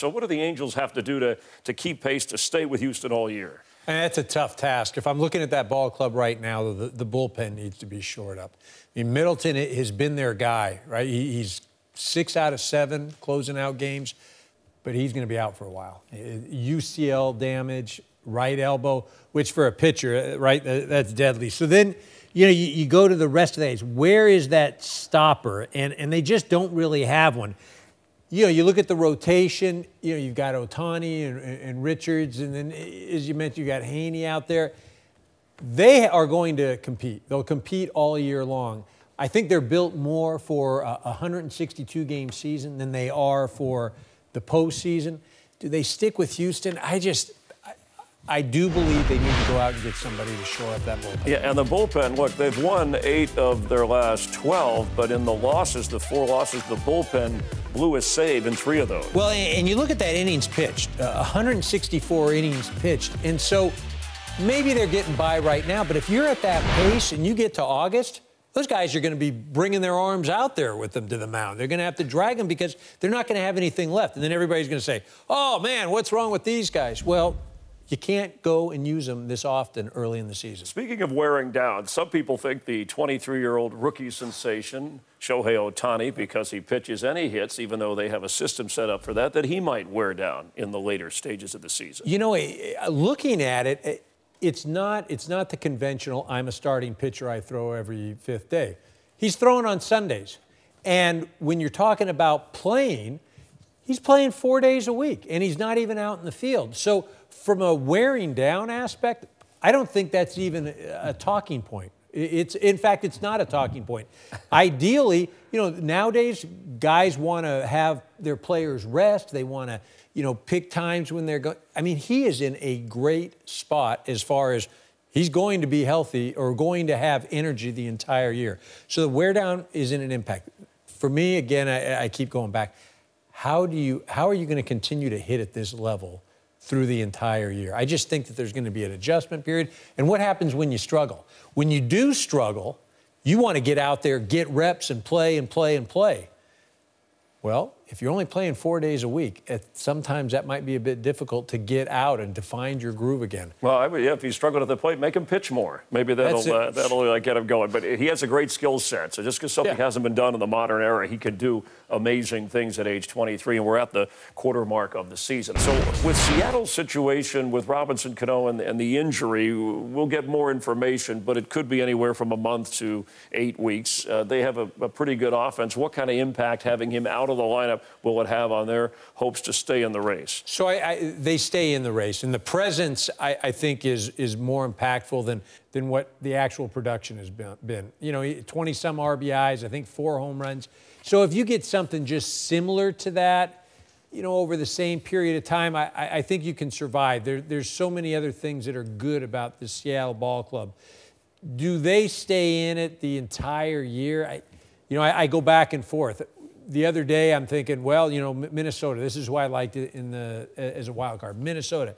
So what do the Angels have to do to, to keep pace, to stay with Houston all year? And that's a tough task. If I'm looking at that ball club right now, the, the bullpen needs to be shored up. I mean, Middleton has been their guy, right? He, he's six out of seven closing out games, but he's going to be out for a while. UCL damage, right elbow, which for a pitcher, uh, right, that's deadly. So then, you know, you, you go to the rest of the days. Where is that stopper? And, and they just don't really have one you know, you look at the rotation, you know, you've got Otani and, and Richards, and then as you mentioned, you got Haney out there. They are going to compete. They'll compete all year long. I think they're built more for a 162 game season than they are for the postseason. Do they stick with Houston? I just, I do believe they need to go out and get somebody to shore up that bullpen. Yeah, and the bullpen, look, they've won eight of their last 12, but in the losses, the four losses, the bullpen blew a save in three of those. Well, and you look at that innings pitched, uh, 164 innings pitched. And so maybe they're getting by right now, but if you're at that pace and you get to August, those guys are going to be bringing their arms out there with them to the mound. They're going to have to drag them because they're not going to have anything left. And then everybody's going to say, oh man, what's wrong with these guys? Well, you can't go and use them this often early in the season. Speaking of wearing down, some people think the 23 year old rookie sensation, Shohei Otani, because he pitches any hits, even though they have a system set up for that, that he might wear down in the later stages of the season. You know, eh, looking at it, eh, it's not, it's not the conventional, I'm a starting pitcher, I throw every fifth day. He's throwing on Sundays. And when you're talking about playing, he's playing four days a week and he's not even out in the field. So from a wearing down aspect, I don't think that's even a talking point. It's in fact, it's not a talking point. Ideally, you know, nowadays guys want to have their players rest. They want to, you know, pick times when they're going. I mean, he is in a great spot as far as he's going to be healthy or going to have energy the entire year. So the wear down isn't an impact. For me, again, I, I keep going back. How do you? How are you going to continue to hit at this level? through the entire year. I just think that there's going to be an adjustment period. And what happens when you struggle? When you do struggle, you want to get out there, get reps, and play and play and play. Well, if you're only playing four days a week, it, sometimes that might be a bit difficult to get out and to find your groove again. Well, I would, yeah, if he struggled at the plate, make him pitch more. Maybe that'll uh, that'll uh, get him going. But he has a great skill set. So just because something yeah. hasn't been done in the modern era, he can do amazing things at age 23. And we're at the quarter mark of the season. So with Seattle's situation with Robinson Cano and, and the injury, we'll get more information. But it could be anywhere from a month to eight weeks. Uh, they have a, a pretty good offense. What kind of impact having him out of the lineup? will it have on their hopes to stay in the race? So I, I, they stay in the race, and the presence I, I, think is is more impactful than than what the actual production has been. been. You know, 20 some RBIs, I think four home runs. So if you get something just similar to that, you know, over the same period of time, I, I think you can survive. There, there's so many other things that are good about the Seattle Ball Club. Do they stay in it the entire year? I, you know, I, I go back and forth the other day, I'm thinking, well, you know, Minnesota. This is why I liked it in the as a wild card, Minnesota.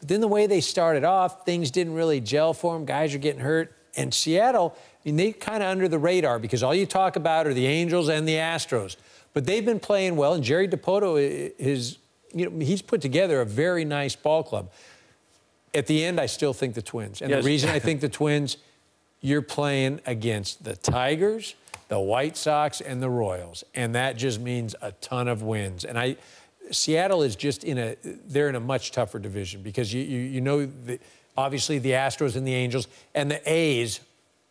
But then the way they started off, things didn't really gel for them. Guys are getting hurt, and Seattle, I mean, they kind of under the radar because all you talk about are the Angels and the Astros. But they've been playing well, and Jerry Depoto is, you know, he's put together a very nice ball club. At the end, I still think the Twins, and yes. the reason I think the Twins you're playing against the Tigers, the White Sox, and the Royals. And that just means a ton of wins. And I, Seattle is just in a, they're in a much tougher division because you, you, you know, the, obviously the Astros and the Angels and the A's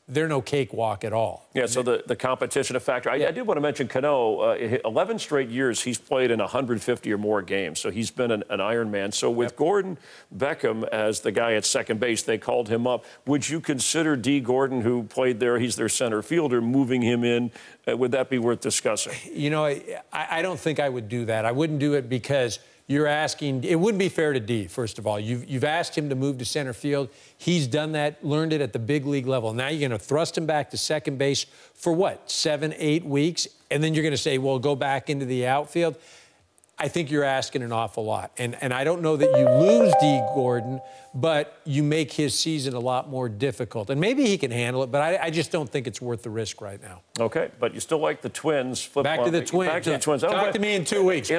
they're no cakewalk at all. Yeah, so the, the competition factor. I, yeah. I do want to mention Cano, uh, 11 straight years he's played in 150 or more games, so he's been an, an Iron Man. So with yep. Gordon Beckham as the guy at second base, they called him up. Would you consider D. Gordon, who played there, he's their center fielder, moving him in? Uh, would that be worth discussing? You know, I, I don't think I would do that. I wouldn't do it because – you're asking, it wouldn't be fair to D, first of all. You've, you've asked him to move to center field. He's done that, learned it at the big league level. Now you're going to thrust him back to second base for what, seven, eight weeks? And then you're going to say, well, go back into the outfield. I think you're asking an awful lot. And, and I don't know that you lose D. Gordon, but you make his season a lot more difficult. And maybe he can handle it, but I, I just don't think it's worth the risk right now. Okay, but you still like the Twins. Flip back to the Twins. Back to the Twins. Talk to me in two weeks.